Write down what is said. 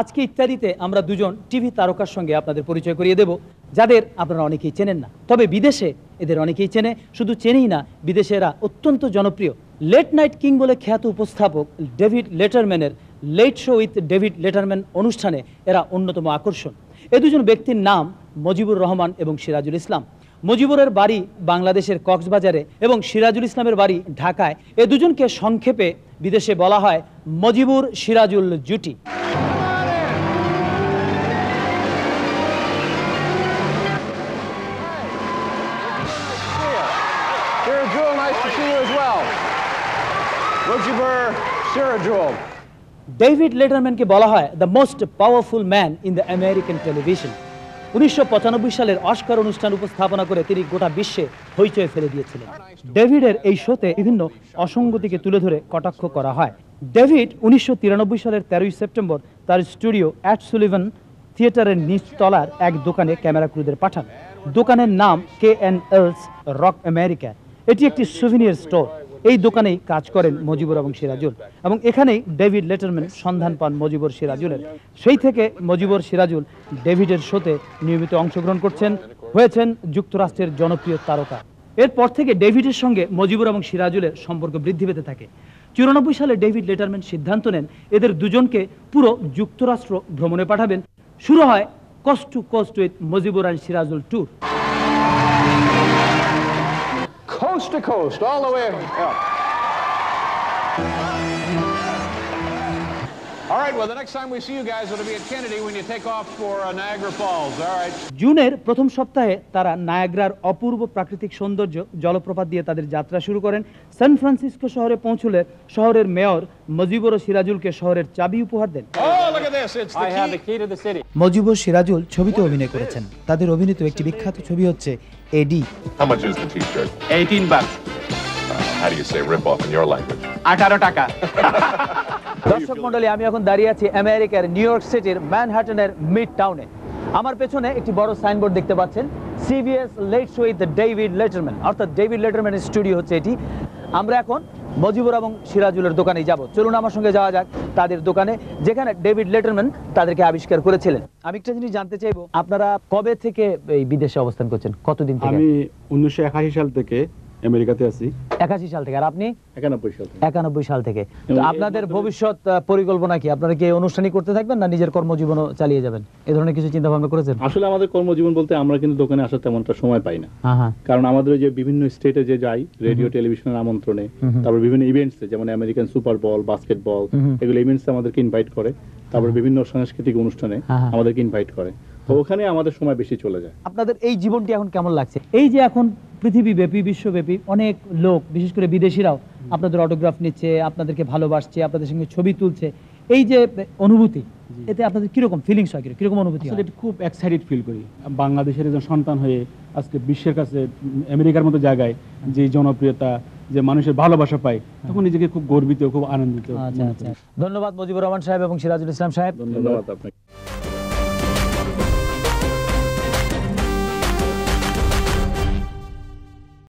আজকে ইত্যাদিতে আমরা দুজন টিভি তারকার সঙ্গে আপনাদের পরিচয় করিয়ে দেব যাদের আপনারা অনেকেই চেনেন না তবে বিদেশে এদের অনেকেই চেনে শুধু চেনেই না বিদেশে এরা অত্যন্ত জনপ্রিয় লেট নাইট কিং বলে খ্যাত উপস্থাপক ডেভিড লেটারম্যানের late show with David Letterman অনুষ্ঠানে এরা অন্যতম আকর্ষণ এ দুজন ব্যক্তির নাম মজিবুর রহমান এবং সিরাজুল ইসলাম মজিবুরের বাড়ি বাংলাদেশের কক্সবাজারে এবং সিরাজুল ইসলামের বাড়ি ঢাকায় এ দুজনকে সংক্ষেপে বিদেশে বলা হয় মজিবুর সিরাজুল জুটি ডেভিড লেটারম্যানকে বলা হয় the most powerful man in the American television উনিশশো সালের অস্কার অনুষ্ঠান উপস্থাপনা করে তিনি গোটা বিশ্বে হইচয়ে ফেলে দিয়েছিলেন ডেভিডের এই শোতে বিভিন্ন অসঙ্গতিকে তুলে ধরে কটাক্ষ করা হয় ডেভিড উনিশশো সালের তেরোই সেপ্টেম্বর তার স্টুডিও অ্যাট সুলিভেন থিয়েটারের নিচতলার এক দোকানে ক্যামেরা ক্রুদের পাঠান দোকানের নাম কে এন এলস রক আমেরিকা এটি একটি সুভিনিয়ার স্টোর এই দোকানেই কাজ করেন মজিবুর এবং সিরাজুল এবং এখানেই ডেভিড লেটারম্যান সন্ধান পান মজিবুর সিরাজুলের সেই থেকে মজিবুর সিরাজুল ডেভিডের শোতে নিয়মিত অংশগ্রহণ করছেন হয়েছেন যুক্তরাষ্ট্রের জনপ্রিয় তারকা এরপর থেকে ডেভিডের সঙ্গে মজিবুর এবং সিরাজুলের সম্পর্ক বৃদ্ধি পেতে থাকে চুরানব্বই সালে ডেভিড লেটারম্যান সিদ্ধান্ত নেন এদের দুজনকে পুরো যুক্তরাষ্ট্র ভ্রমণে পাঠাবেন শুরু হয় coast to coast with Mojibur and Sirajul tour coast to coast, all the way. Yeah. All right, well, the next time we see you guys, it'll be at Kennedy when you take off for uh, Niagara Falls, all right? জুনের প্রথম সপ্তাহে তারা নায়াগ্রার অপূর্ব প্রাকৃতিক সৌন্দর্য জলপ্রপাত দিয়ে তাদের যাত্রা শুরু করেন সান ফ্রান্সিসকো শহরে পৌঁছলে শহরের মেয়র মজিবর সিরাজুলকে শহরের চাবি উপহার দেন মজিব সিরাজুল ছবিতে অভিনয় করেছেন তাদের অভিনীত একটি বিখ্যাত ছবি হচ্ছে এডি uh, আঠারো টাকা দর্শক মন্ডলী আমি এখন দাঁড়িয়ে আছি আমেরিকার নিউ ইয়র্ক সিটির ম্যানহাটনের মিড টাউনে আমার পেছনে একটি বড় সাইনবোর্ড দেখতে পাচ্ছেন CBS late with David Letterman অর্থাৎ ডেভিড লেটারম্যানের স্টুডিও হচ্ছে এটি আমরা এখন মজিবুর এবং সিরাজুলের দোকানে যাব চলুন আমার সঙ্গে যাওয়া যাক তাদের দোকানে যেখানে ডেভিড লেটারম্যান তাদেরকে আবিষ্কার করেছিলেন আমি একটা জিনিস জানতে চাইবো আপনারা কবে থেকে এই বিদেশে অবস্থান করছেন কতদিন আমি উনিশশো সাল থেকে আমেরিকাতে আছি একাশি সাল থেকে আর আপনি সাল থেকে সাল থেকে তো আপনাদের ভবিষ্যৎ পরিকল্পনা কি আপনারা কি অনুষ্ঠানই করতে থাকবেন না নিজের কর্মজীবন চালিয়ে যাবেন ধরনের কিছু চিন্তা ভাবনা করেছেন আসলে আমাদের কর্মজীবন বলতে আমরা কিন্তু দোকানে আসার তেমনটা সময় পাই না হ্যাঁ, হ্যাঁ। কারণ আমাদের যে বিভিন্ন স্টেটে যে যাই রেডিও টেলিভিশনের আমন্ত্রণে তারপর বিভিন্ন ইভেন্টসে যেমন আমেরিকান সুপার বল বাস্কেটবল এগুলো ইভেন্টসে আমাদেরকে ইনভাইট করে তারপর হ্যাঁ। বিভিন্ন সাংস্কৃতিক অনুষ্ঠানে আমাদেরকে ইনভাইট করে তো ওখানে আমাদের সময় বেশি চলে যায় আপনাদের এই জীবনটি এখন কেমন লাগছে এই যে এখন পৃথিবীব্যাপী বিশ্বব্যাপী অনেক লোক বিশেষ করে বিদেশিরাও আপনাদের অটোগ্রাফ নিচ্ছে আপনাদেরকে ভালোবাসছে আপনাদের সঙ্গে ছবি তুলছে এই যে অনুভূতি এতে আপনাদের কিরকম ফিলিংস হয় কিরকম অনুভূতি খুব এক্সাইটেড ফিল করি বাংলাদেশের একজন সন্তান হয়ে আজকে বিশ্বের কাছে আমেরিকার মতো জায়গায় যে জনপ্রিয়তা যে মানুষের ভালোবাসা পায় তখন নিজেকে খুব গর্বিত খুব আনন্দিত আচ্ছা, আচ্ছা। ধন্যবাদ মুজিবুর রহমান সাহেব এবং সিরাজুল ইসলাম সাহেব ধন্যবাদ আপনাকে